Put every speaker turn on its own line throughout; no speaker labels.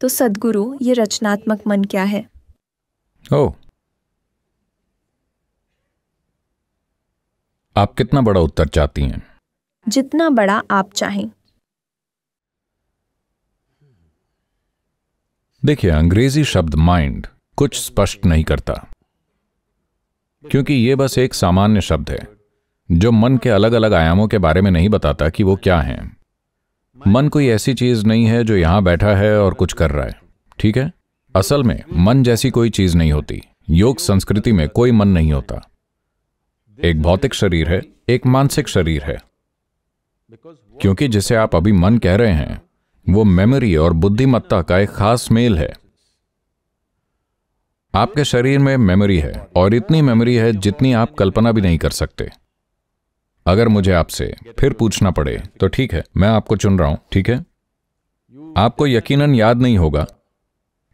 तो सदगुरु ये रचनात्मक मन क्या है ओ आप कितना बड़ा उत्तर चाहती हैं जितना बड़ा आप चाहें देखिए अंग्रेजी शब्द माइंड कुछ स्पष्ट नहीं करता क्योंकि यह बस एक सामान्य शब्द है जो मन के अलग अलग आयामों के बारे में नहीं बताता कि वो क्या हैं मन कोई ऐसी चीज नहीं है जो यहां बैठा है और कुछ कर रहा है ठीक है असल में मन जैसी कोई चीज नहीं होती योग संस्कृति में कोई मन नहीं होता एक भौतिक शरीर है एक मानसिक शरीर है क्योंकि जिसे आप अभी मन कह रहे हैं वो मेमोरी और बुद्धिमत्ता का एक खास मेल है आपके शरीर में मेमोरी है और इतनी मेमोरी है जितनी आप कल्पना भी नहीं कर सकते अगर मुझे आपसे फिर पूछना पड़े तो ठीक है मैं आपको चुन रहा हूं ठीक है आपको यकीनन याद नहीं होगा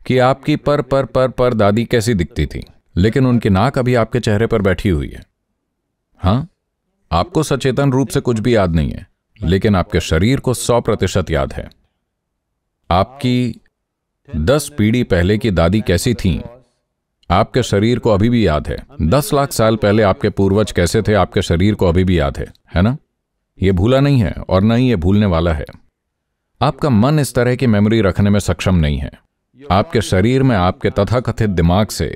कि आपकी पर पर पर पर दादी कैसी दिखती थी लेकिन उनकी नाक अभी आपके चेहरे पर बैठी हुई है हाँ आपको सचेतन रूप से कुछ भी याद नहीं है लेकिन आपके शरीर को सौ प्रतिशत याद है आपकी दस पीढ़ी पहले की दादी कैसी थीं आपके शरीर को अभी भी याद है दस लाख साल पहले आपके पूर्वज कैसे थे आपके शरीर को अभी भी याद है है ना ये भूला नहीं है और न ही ये भूलने वाला है आपका मन इस तरह की मेमोरी रखने में सक्षम नहीं है आपके शरीर में आपके तथाकथित दिमाग से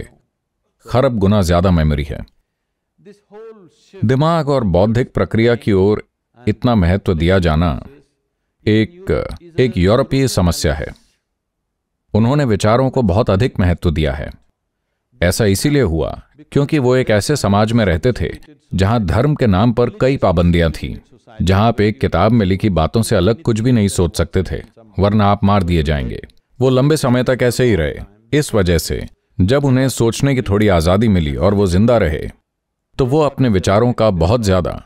खरब गुना ज्यादा मेमोरी है दिमाग और बौद्धिक प्रक्रिया की ओर इतना महत्व दिया जाना एक एक यूरोपीय समस्या है उन्होंने विचारों को बहुत अधिक महत्व दिया है ऐसा इसीलिए हुआ क्योंकि वो एक ऐसे समाज में रहते थे जहां धर्म के नाम पर कई पाबंदियां थीं, जहां आप एक किताब में लिखी बातों से अलग कुछ भी नहीं सोच सकते थे वरना आप मार दिए जाएंगे वो लंबे समय तक ऐसे ही रहे इस वजह से जब उन्हें सोचने की थोड़ी आज़ादी मिली और वो जिंदा रहे तो वो अपने विचारों का बहुत ज्यादा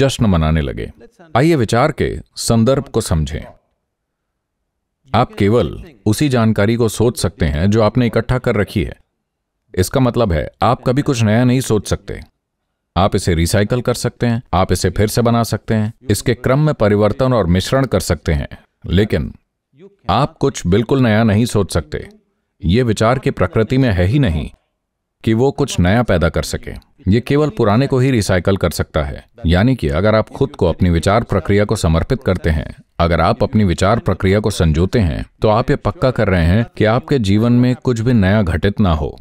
जश्न मनाने लगे आइए विचार के संदर्भ को समझें आप केवल उसी जानकारी को सोच सकते हैं जो आपने इकट्ठा कर रखी है इसका मतलब है आप कभी कुछ नया नहीं सोच सकते आप इसे रिसाइकल कर सकते हैं आप इसे फिर से बना सकते हैं इसके क्रम में परिवर्तन और मिश्रण कर सकते हैं लेकिन आप कुछ बिल्कुल नया नहीं सोच सकते ये विचार की प्रकृति में है ही नहीं कि वो कुछ नया पैदा कर सके ये केवल पुराने को ही रिसाइकल कर सकता है यानी कि अगर आप खुद को अपनी विचार प्रक्रिया को समर्पित करते हैं अगर आप अपनी विचार प्रक्रिया को संजोते हैं तो आप ये पक्का कर रहे हैं कि आपके जीवन में कुछ भी नया घटित ना हो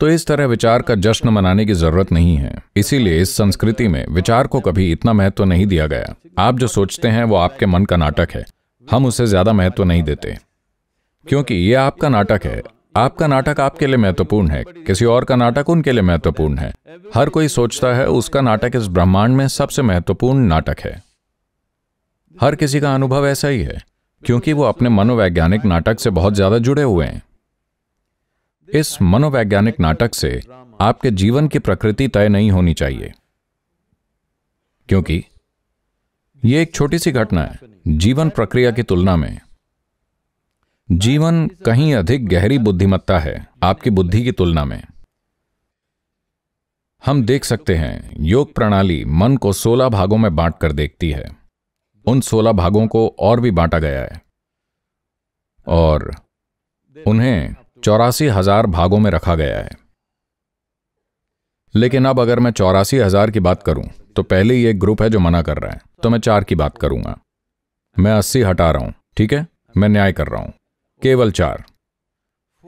तो इस तरह विचार का जश्न मनाने की जरूरत नहीं है इसीलिए इस संस्कृति में विचार को कभी इतना महत्व नहीं दिया गया आप जो सोचते हैं वो आपके मन का नाटक है हम उसे ज्यादा महत्व नहीं देते क्योंकि ये आपका नाटक है आपका नाटक आपके लिए महत्वपूर्ण है किसी और का नाटक उनके लिए महत्वपूर्ण है हर कोई सोचता है उसका नाटक इस ब्रह्मांड में सबसे महत्वपूर्ण नाटक है हर किसी का अनुभव ऐसा ही है क्योंकि वो अपने मनोवैज्ञानिक नाटक से बहुत ज्यादा जुड़े हुए हैं इस मनोवैज्ञानिक नाटक से आपके जीवन की प्रकृति तय नहीं होनी चाहिए क्योंकि यह एक छोटी सी घटना है जीवन प्रक्रिया की तुलना में जीवन कहीं अधिक गहरी बुद्धिमत्ता है आपकी बुद्धि की तुलना में हम देख सकते हैं योग प्रणाली मन को 16 भागों में बांट कर देखती है उन 16 भागों को और भी बांटा गया है और उन्हें चौरासी हजार भागों में रखा गया है लेकिन अब अगर मैं चौरासी हजार की बात करूं तो पहले ही एक ग्रुप है जो मना कर रहा है तो मैं चार की बात करूंगा मैं अस्सी हटा रहा हूं ठीक है मैं न्याय कर रहा हूं केवल चार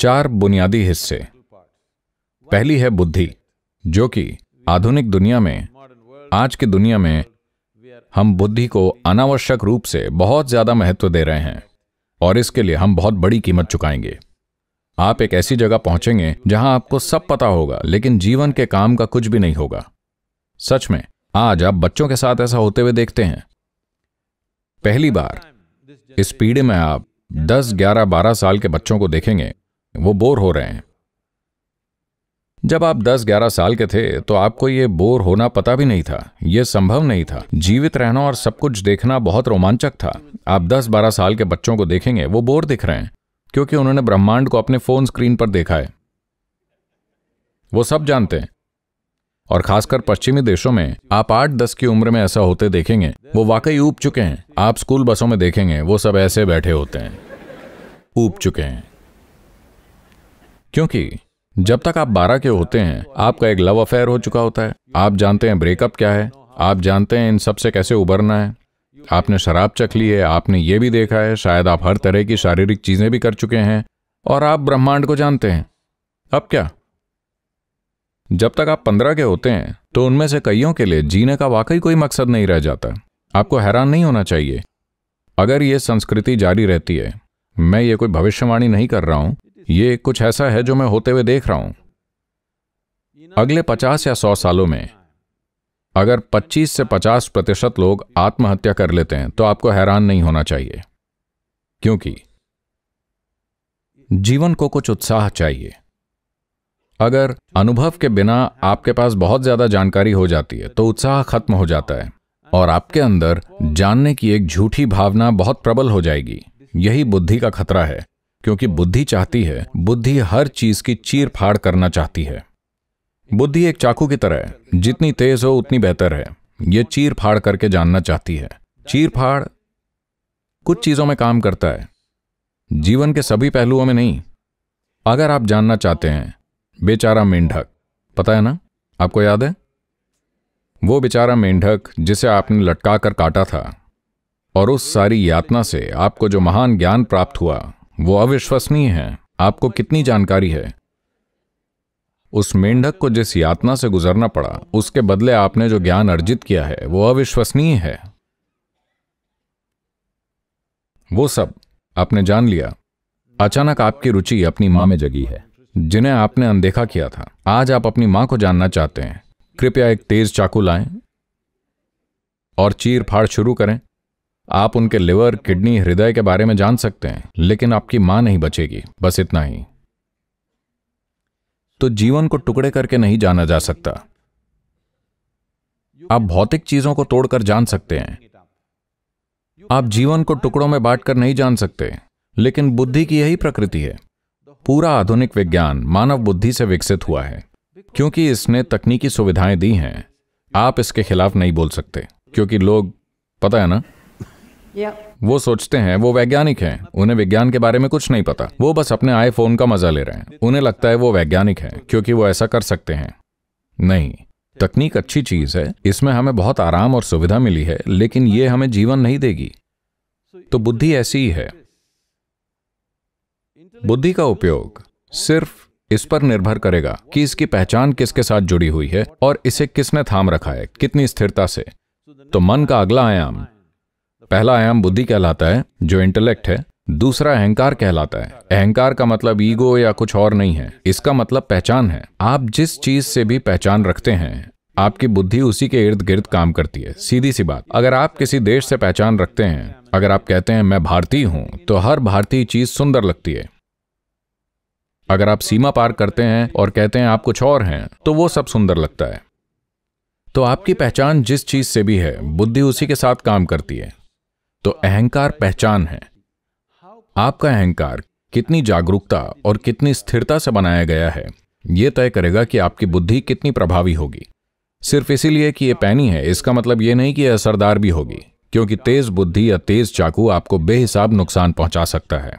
चार बुनियादी हिस्से पहली है बुद्धि जो कि आधुनिक दुनिया में आज की दुनिया में हम बुद्धि को अनावश्यक रूप से बहुत ज्यादा महत्व दे रहे हैं और इसके लिए हम बहुत बड़ी कीमत चुकाएंगे आप एक ऐसी जगह पहुंचेंगे जहां आपको सब पता होगा लेकिन जीवन के काम का कुछ भी नहीं होगा सच में आज आप बच्चों के साथ ऐसा होते हुए देखते हैं पहली बार इस पीढ़ी में आप 10, 11, 12 साल के बच्चों को देखेंगे वो बोर हो रहे हैं जब आप 10, 11 साल के थे तो आपको ये बोर होना पता भी नहीं था ये संभव नहीं था जीवित रहना और सब कुछ देखना बहुत रोमांचक था आप 10, 12 साल के बच्चों को देखेंगे वो बोर दिख रहे हैं क्योंकि उन्होंने ब्रह्मांड को अपने फोन स्क्रीन पर देखा है वो सब जानते हैं और खासकर पश्चिमी देशों में आप आठ दस की उम्र में ऐसा होते देखेंगे वो वाकई ऊब चुके हैं आप स्कूल बसों में देखेंगे वो सब ऐसे बैठे होते हैं ऊब चुके हैं क्योंकि जब तक आप बारह के होते हैं आपका एक लव अफेयर हो चुका होता है आप जानते हैं ब्रेकअप क्या है आप जानते हैं इन सब से कैसे उबरना है आपने शराब चख ली है आपने ये भी देखा है शायद आप हर तरह की शारीरिक चीजें भी कर चुके हैं और आप ब्रह्मांड को जानते हैं अब क्या जब तक आप पंद्रह के होते हैं तो उनमें से कईयों के लिए जीने का वाकई कोई मकसद नहीं रह जाता आपको हैरान नहीं होना चाहिए अगर ये संस्कृति जारी रहती है मैं ये कोई भविष्यवाणी नहीं कर रहा हूं ये कुछ ऐसा है जो मैं होते हुए देख रहा हूं अगले पचास या सौ सालों में अगर 25 से 50 प्रतिशत लोग आत्महत्या कर लेते हैं तो आपको हैरान नहीं होना चाहिए क्योंकि जीवन को कुछ उत्साह चाहिए अगर अनुभव के बिना आपके पास बहुत ज्यादा जानकारी हो जाती है तो उत्साह खत्म हो जाता है और आपके अंदर जानने की एक झूठी भावना बहुत प्रबल हो जाएगी यही बुद्धि का खतरा है क्योंकि बुद्धि चाहती है बुद्धि हर चीज की चीर फाड़ करना चाहती है बुद्धि एक चाकू की तरह है जितनी तेज हो उतनी बेहतर है यह चीर फाड़ करके जानना चाहती है चीर फाड़ कुछ चीजों में काम करता है जीवन के सभी पहलुओं में नहीं अगर आप जानना चाहते हैं बेचारा मेंढक पता है ना आपको याद है वो बेचारा मेंढक जिसे आपने लटका कर काटा था और उस सारी यातना से आपको जो महान ज्ञान प्राप्त हुआ वो अविश्वसनीय है आपको कितनी जानकारी है उस मेंढक को जिस यातना से गुजरना पड़ा उसके बदले आपने जो ज्ञान अर्जित किया है वो अविश्वसनीय है वो सब आपने जान लिया अचानक आपकी रुचि अपनी मां में जगी है जिन्हें आपने अनदेखा किया था आज आप अपनी मां को जानना चाहते हैं कृपया एक तेज चाकू लाएं और चीर फाड़ शुरू करें आप उनके लिवर किडनी हृदय के बारे में जान सकते हैं लेकिन आपकी मां नहीं बचेगी बस इतना ही तो जीवन को टुकड़े करके नहीं जाना जा सकता आप भौतिक चीजों को तोड़कर जान सकते हैं आप जीवन को टुकड़ों में बांटकर नहीं जान सकते लेकिन बुद्धि की यही प्रकृति है पूरा आधुनिक विज्ञान मानव बुद्धि से विकसित हुआ है क्योंकि इसने तकनीकी सुविधाएं दी हैं आप इसके खिलाफ नहीं बोल सकते क्योंकि लोग पता है ना वो सोचते हैं वो वैज्ञानिक हैं उन्हें विज्ञान के बारे में कुछ नहीं पता वो बस अपने आईफोन का मजा ले रहे हैं उन्हें लगता है वो वैज्ञानिक है क्योंकि वो ऐसा कर सकते हैं नहीं तकनीक अच्छी चीज है इसमें हमें बहुत आराम और सुविधा मिली है लेकिन ये हमें जीवन नहीं देगी तो बुद्धि ऐसी ही है बुद्धि का उपयोग सिर्फ इस पर निर्भर करेगा कि इसकी पहचान किसके साथ जुड़ी हुई है और इसे किसने थाम रखा है कितनी स्थिरता से तो मन का अगला आयाम पहला आयाम बुद्धि कहलाता है जो इंटेलेक्ट है दूसरा अहंकार कहलाता है अहंकार का मतलब ईगो या कुछ और नहीं है इसका मतलब पहचान है आप जिस चीज से भी पहचान रखते हैं आपकी बुद्धि उसी के इर्द गिर्द काम करती है सीधी सी बात अगर आप किसी देश से पहचान रखते हैं अगर आप कहते हैं मैं भारतीय हूं तो हर भारतीय चीज सुंदर लगती है अगर आप सीमा पार करते हैं और कहते हैं आप कुछ और हैं तो वो सब सुंदर लगता है तो आपकी पहचान जिस चीज से भी है बुद्धि उसी के साथ काम करती है तो अहंकार पहचान है आपका अहंकार कितनी जागरूकता और कितनी स्थिरता से बनाया गया है यह तय करेगा कि आपकी बुद्धि कितनी प्रभावी होगी सिर्फ इसीलिए कि यह पैनी है इसका मतलब यह नहीं कि यह असरदार भी होगी क्योंकि तेज बुद्धि या तेज चाकू आपको बेहिसाब नुकसान पहुंचा सकता है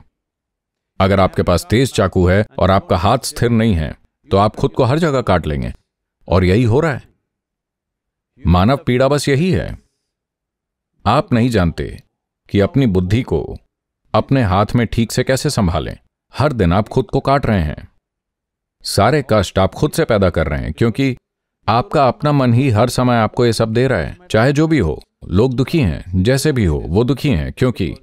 अगर आपके पास तेज चाकू है और आपका हाथ स्थिर नहीं है तो आप खुद को हर जगह काट लेंगे और यही हो रहा है मानव पीड़ा बस यही है आप नहीं जानते कि अपनी बुद्धि को अपने हाथ में ठीक से कैसे संभालें हर दिन आप खुद को काट रहे हैं सारे कष्ट आप खुद से पैदा कर रहे हैं क्योंकि आपका अपना मन ही हर समय आपको ये सब दे रहा है चाहे जो भी हो लोग दुखी हैं जैसे भी हो वो दुखी हैं क्योंकि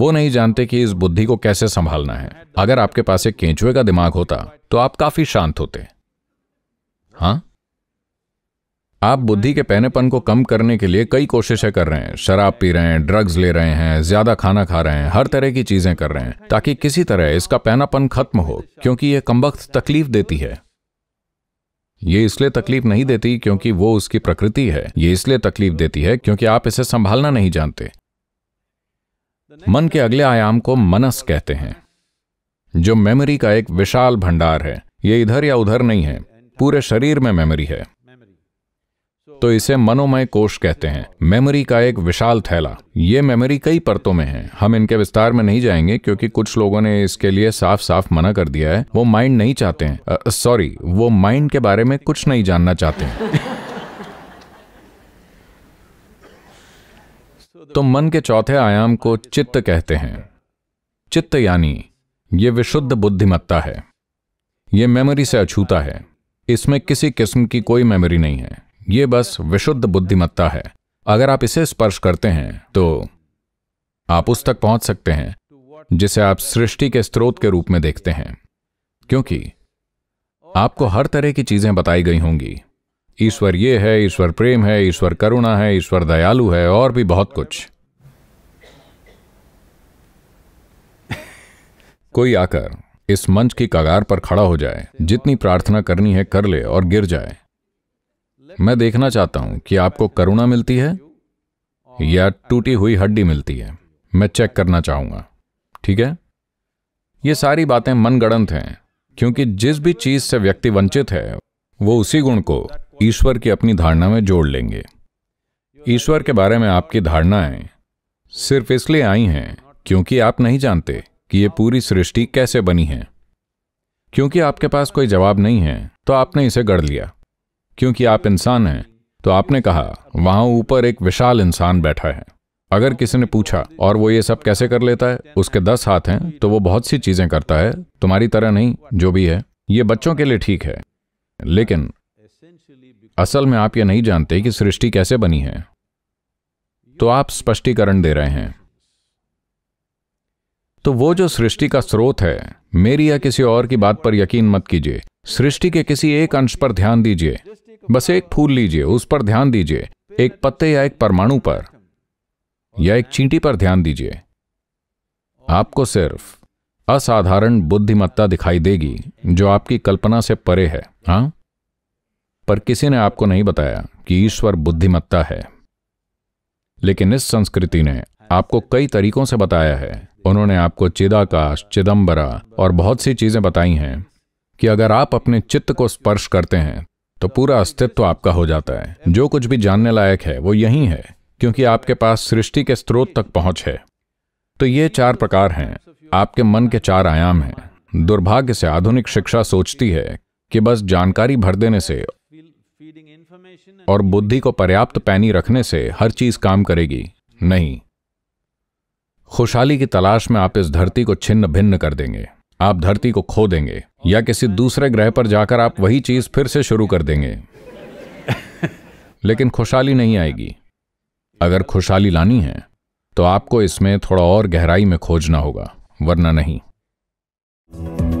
वो नहीं जानते कि इस बुद्धि को कैसे संभालना है अगर आपके पास एक केंचुए का दिमाग होता तो आप काफी शांत होते हाँ आप बुद्धि के पहनेपन को कम करने के लिए कई कोशिशें कर रहे हैं शराब पी रहे हैं ड्रग्स ले रहे हैं ज्यादा खाना खा रहे हैं हर तरह की चीजें कर रहे हैं ताकि किसी तरह इसका पहनापन खत्म हो क्योंकि यह कमबख्त तकलीफ देती है ये इसलिए तकलीफ नहीं देती क्योंकि वो उसकी प्रकृति है ये इसलिए तकलीफ देती है क्योंकि आप इसे संभालना नहीं जानते मन के अगले आयाम को मनस कहते हैं जो मेमोरी का एक विशाल भंडार है ये इधर या उधर नहीं है पूरे शरीर में मेमोरी है तो इसे मनोमय कोष कहते हैं मेमोरी का एक विशाल थैला ये मेमोरी कई परतों में है हम इनके विस्तार में नहीं जाएंगे क्योंकि कुछ लोगों ने इसके लिए साफ साफ मना कर दिया है वो माइंड नहीं चाहते हैं सॉरी वो माइंड के बारे में कुछ नहीं जानना चाहते हैं तो मन के चौथे आयाम को चित्त कहते हैं चित्त यानी यह विशुद्ध बुद्धिमत्ता है यह मेमोरी से अछूता है इसमें किसी किस्म की कोई मेमोरी नहीं है ये बस विशुद्ध बुद्धिमत्ता है अगर आप इसे स्पर्श करते हैं तो आप उस तक पहुंच सकते हैं जिसे आप सृष्टि के स्रोत के रूप में देखते हैं क्योंकि आपको हर तरह की चीजें बताई गई होंगी ईश्वर ये है ईश्वर प्रेम है ईश्वर करुणा है ईश्वर दयालु है और भी बहुत कुछ कोई आकर इस मंच की कगार पर खड़ा हो जाए जितनी प्रार्थना करनी है कर ले और गिर जाए मैं देखना चाहता हूं कि आपको करुणा मिलती है या टूटी हुई हड्डी मिलती है मैं चेक करना चाहूंगा ठीक है ये सारी बातें मनगणंत हैं क्योंकि जिस भी चीज से व्यक्ति वंचित है वो उसी गुण को ईश्वर की अपनी धारणा में जोड़ लेंगे ईश्वर के बारे में आपकी धारणाएं सिर्फ इसलिए आई हैं क्योंकि आप नहीं जानते कि ये पूरी सृष्टि कैसे बनी है क्योंकि आपके पास कोई जवाब नहीं है तो आपने इसे गढ़ लिया क्योंकि आप इंसान हैं तो आपने कहा वहां ऊपर एक विशाल इंसान बैठा है अगर किसी ने पूछा और वो ये सब कैसे कर लेता है उसके दस हाथ हैं तो वो बहुत सी चीजें करता है तुम्हारी तरह नहीं जो भी है ये बच्चों के लिए ठीक है लेकिन असल में आप ये नहीं जानते कि सृष्टि कैसे बनी है तो आप स्पष्टीकरण दे रहे हैं तो वो जो सृष्टि का स्रोत है मेरी या किसी और की बात पर यकीन मत कीजिए सृष्टि के किसी एक अंश पर ध्यान दीजिए बस एक फूल लीजिए उस पर ध्यान दीजिए एक पत्ते या एक परमाणु पर या एक चींटी पर ध्यान दीजिए आपको सिर्फ असाधारण बुद्धिमत्ता दिखाई देगी जो आपकी कल्पना से परे है हाँ पर किसी ने आपको नहीं बताया कि ईश्वर बुद्धिमत्ता है लेकिन इस संस्कृति ने आपको कई तरीकों से बताया है उन्होंने आपको चिदाकाश चिदंबरा और बहुत सी चीजें बताई हैं कि अगर आप अपने चित्त को स्पर्श करते हैं तो पूरा अस्तित्व आपका हो जाता है जो कुछ भी जानने लायक है वो यही है क्योंकि आपके पास सृष्टि के स्रोत तक पहुंच है तो ये चार प्रकार हैं आपके मन के चार आयाम हैं दुर्भाग्य से आधुनिक शिक्षा सोचती है कि बस जानकारी भर देने से और बुद्धि को पर्याप्त पैनी रखने से हर चीज काम करेगी नहीं खुशहाली की तलाश में आप इस धरती को छिन्न भिन्न कर देंगे आप धरती को खो देंगे या किसी दूसरे ग्रह पर जाकर आप वही चीज फिर से शुरू कर देंगे लेकिन खुशहाली नहीं आएगी अगर खुशहाली लानी है तो आपको इसमें थोड़ा और गहराई में खोजना होगा वरना नहीं